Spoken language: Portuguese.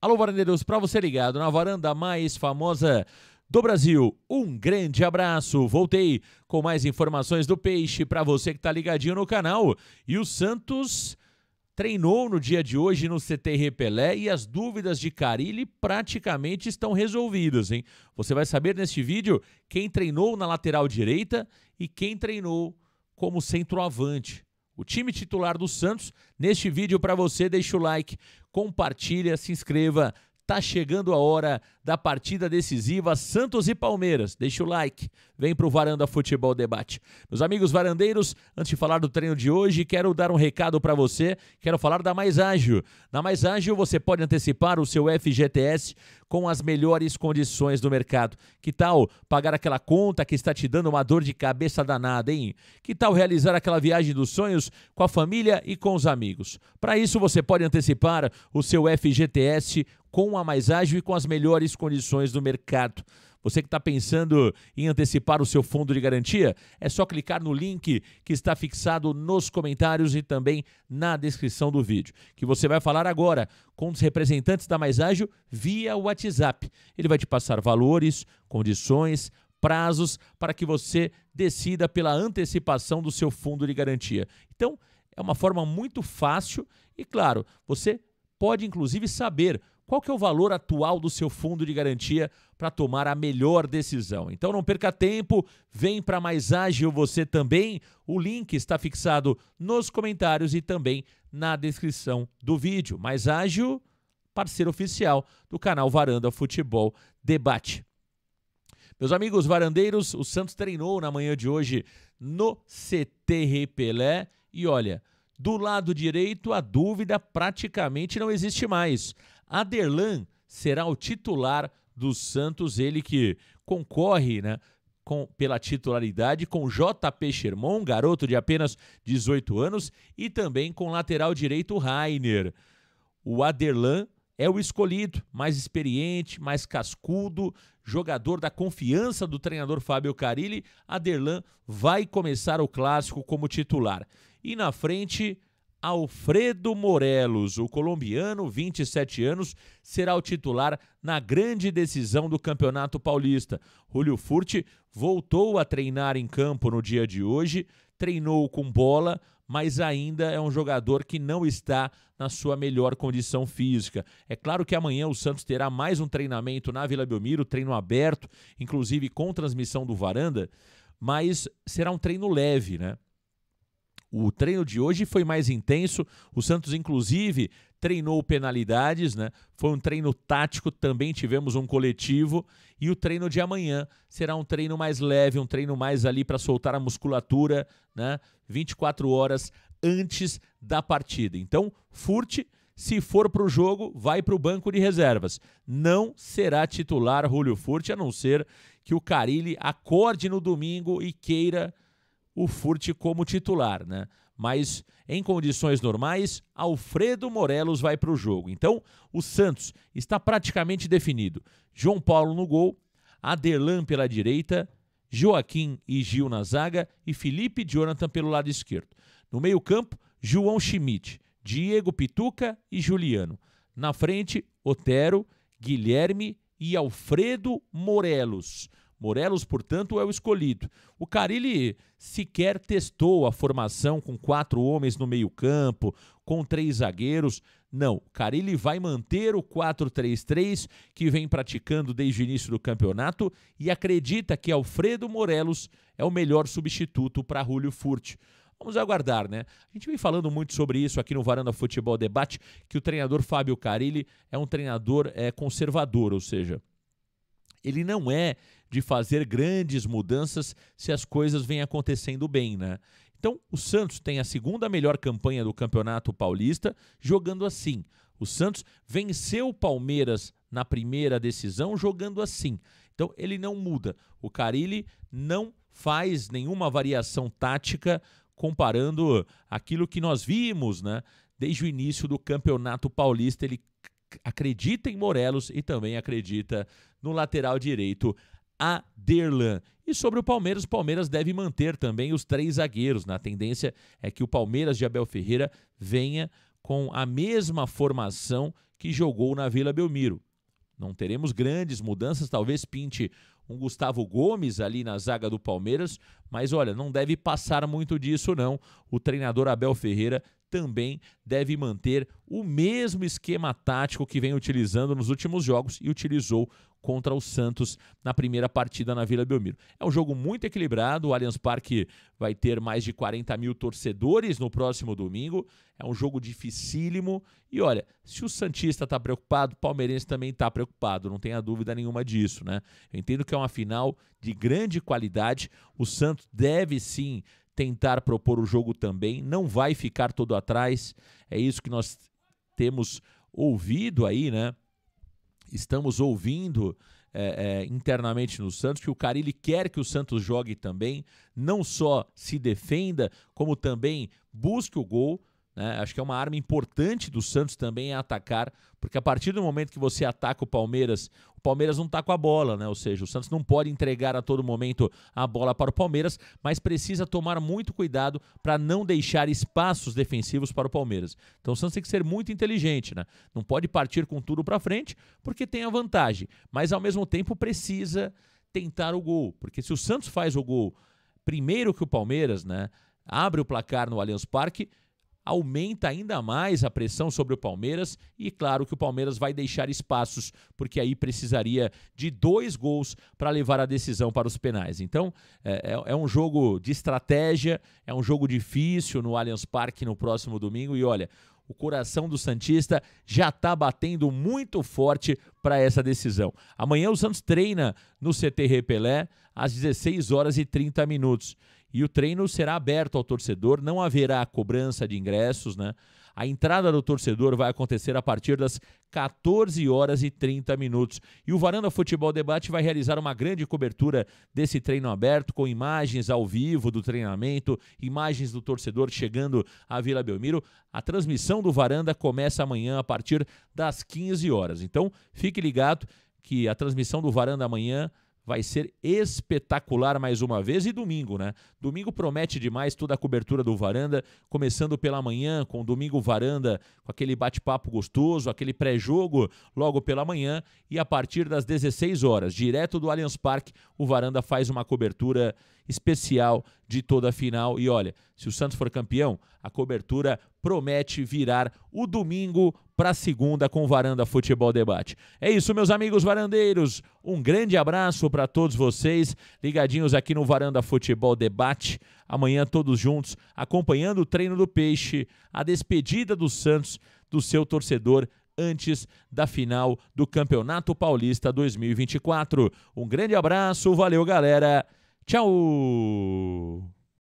Alô, varandeiros, para você ligado na varanda mais famosa do Brasil, um grande abraço. Voltei com mais informações do Peixe para você que está ligadinho no canal. E o Santos treinou no dia de hoje no CT Repelé e as dúvidas de Carilli praticamente estão resolvidas, hein? Você vai saber neste vídeo quem treinou na lateral direita e quem treinou como centroavante o time titular do Santos. Neste vídeo para você, deixa o like, compartilha, se inscreva, Tá chegando a hora da partida decisiva Santos e Palmeiras. Deixa o like, vem pro Varanda Futebol Debate. Meus amigos varandeiros, antes de falar do treino de hoje, quero dar um recado para você. Quero falar da Mais Ágil. Na Mais Ágil você pode antecipar o seu FGTS com as melhores condições do mercado. Que tal pagar aquela conta que está te dando uma dor de cabeça danada, hein? Que tal realizar aquela viagem dos sonhos com a família e com os amigos? Para isso você pode antecipar o seu FGTS com a mais ágil e com as melhores condições do mercado. Você que está pensando em antecipar o seu fundo de garantia, é só clicar no link que está fixado nos comentários e também na descrição do vídeo, que você vai falar agora com os representantes da Mais Ágil via WhatsApp. Ele vai te passar valores, condições, prazos para que você decida pela antecipação do seu fundo de garantia. Então, é uma forma muito fácil e, claro, você pode inclusive saber qual que é o valor atual do seu fundo de garantia para tomar a melhor decisão. Então não perca tempo, vem para mais ágil você também. O link está fixado nos comentários e também na descrição do vídeo. Mais ágil, parceiro oficial do canal Varanda Futebol Debate. Meus amigos varandeiros, o Santos treinou na manhã de hoje no CT Pelé e olha, do lado direito a dúvida praticamente não existe mais. Aderlan será o titular do Santos, ele que concorre, né? Com, pela titularidade com JP Sherman, garoto de apenas 18 anos, e também com lateral direito Rainer. O Aderlan é o escolhido, mais experiente, mais cascudo, jogador da confiança do treinador Fábio Carilli. Aderlan vai começar o clássico como titular. E na frente, Alfredo Morelos, o colombiano, 27 anos, será o titular na grande decisão do Campeonato Paulista. Julio Furti voltou a treinar em campo no dia de hoje, treinou com bola, mas ainda é um jogador que não está na sua melhor condição física. É claro que amanhã o Santos terá mais um treinamento na Vila Belmiro, treino aberto, inclusive com transmissão do Varanda, mas será um treino leve, né? O treino de hoje foi mais intenso. O Santos, inclusive, treinou penalidades, né? Foi um treino tático, também tivemos um coletivo. E o treino de amanhã será um treino mais leve, um treino mais ali para soltar a musculatura, né? 24 horas antes da partida. Então, furte. Se for para o jogo, vai para o banco de reservas. Não será titular Julio Furti, a não ser que o Carilli acorde no domingo e queira o Furt como titular, né? Mas em condições normais, Alfredo Morelos vai para o jogo. Então, o Santos está praticamente definido. João Paulo no gol, Aderlan pela direita, Joaquim e Gil na zaga e Felipe e Jonathan pelo lado esquerdo. No meio-campo, João Schmidt, Diego Pituca e Juliano. Na frente, Otero, Guilherme e Alfredo Morelos. Morelos, portanto, é o escolhido. O Carilli sequer testou a formação com quatro homens no meio-campo, com três zagueiros. Não, Carilli vai manter o 4-3-3 que vem praticando desde o início do campeonato e acredita que Alfredo Morelos é o melhor substituto para Julio Furt. Vamos aguardar, né? A gente vem falando muito sobre isso aqui no Varanda Futebol Debate, que o treinador Fábio Carilli é um treinador é, conservador, ou seja, ele não é de fazer grandes mudanças se as coisas vêm acontecendo bem, né? Então, o Santos tem a segunda melhor campanha do Campeonato Paulista jogando assim. O Santos venceu o Palmeiras na primeira decisão jogando assim. Então, ele não muda. O Carilli não faz nenhuma variação tática comparando aquilo que nós vimos, né? Desde o início do Campeonato Paulista, ele acredita em Morelos e também acredita no lateral direito Aderlan. E sobre o Palmeiras, o Palmeiras deve manter também os três zagueiros. Na né? tendência é que o Palmeiras de Abel Ferreira venha com a mesma formação que jogou na Vila Belmiro. Não teremos grandes mudanças, talvez pinte um Gustavo Gomes ali na zaga do Palmeiras, mas olha, não deve passar muito disso não. O treinador Abel Ferreira também deve manter o mesmo esquema tático que vem utilizando nos últimos jogos e utilizou contra o Santos na primeira partida na Vila Belmiro. É um jogo muito equilibrado, o Allianz Parque vai ter mais de 40 mil torcedores no próximo domingo, é um jogo dificílimo e olha, se o Santista está preocupado, o Palmeirense também está preocupado, não tenha dúvida nenhuma disso, né? Eu entendo que é uma final de grande qualidade, o Santos deve sim tentar propor o jogo também, não vai ficar todo atrás. É isso que nós temos ouvido aí, né? Estamos ouvindo é, é, internamente no Santos, que o Carilli quer que o Santos jogue também, não só se defenda, como também busque o gol. Né? Acho que é uma arma importante do Santos também é atacar, porque a partir do momento que você ataca o Palmeiras, o Palmeiras não está com a bola, né? Ou seja, o Santos não pode entregar a todo momento a bola para o Palmeiras, mas precisa tomar muito cuidado para não deixar espaços defensivos para o Palmeiras. Então o Santos tem que ser muito inteligente, né? Não pode partir com tudo para frente, porque tem a vantagem, mas ao mesmo tempo precisa tentar o gol, porque se o Santos faz o gol primeiro que o Palmeiras, né? Abre o placar no Allianz Parque, aumenta ainda mais a pressão sobre o Palmeiras e claro que o Palmeiras vai deixar espaços, porque aí precisaria de dois gols para levar a decisão para os penais. Então é, é, é, um jogo de estratégia, é um jogo difícil no Allianz Parque no próximo domingo e olha, o coração do Santista já está batendo muito forte para essa decisão. Amanhã o Santos treina no CT Repelé às 16 horas e 30 minutos. E o treino será aberto ao torcedor, não haverá cobrança de ingressos, né? A entrada do torcedor vai acontecer a partir das 14 horas e 30 minutos. E o Varanda Futebol Debate vai realizar uma grande cobertura desse treino aberto, com imagens ao vivo do treinamento, imagens do torcedor chegando à Vila Belmiro. A transmissão do Varanda começa amanhã a partir das 15 horas. Então, fique ligado que a transmissão do Varanda amanhã vai ser espetacular mais uma vez. E domingo, né? Domingo promete demais toda a cobertura do Varanda, começando pela manhã, com o Domingo Varanda, com aquele bate-papo gostoso, aquele pré-jogo logo pela manhã. E a partir das 16 horas, direto do Allianz Parque, o Varanda faz uma cobertura especial de toda a final. E olha, se o Santos for campeão, a cobertura promete virar o domingo para segunda com Varanda Futebol Debate. É isso, meus amigos varandeiros. Um grande abraço para todos vocês ligadinhos aqui no Varanda Futebol Debate. Amanhã todos juntos acompanhando o treino do Peixe, a despedida do Santos do seu torcedor antes da final do Campeonato Paulista 2024. Um grande abraço, valeu galera. Tchau!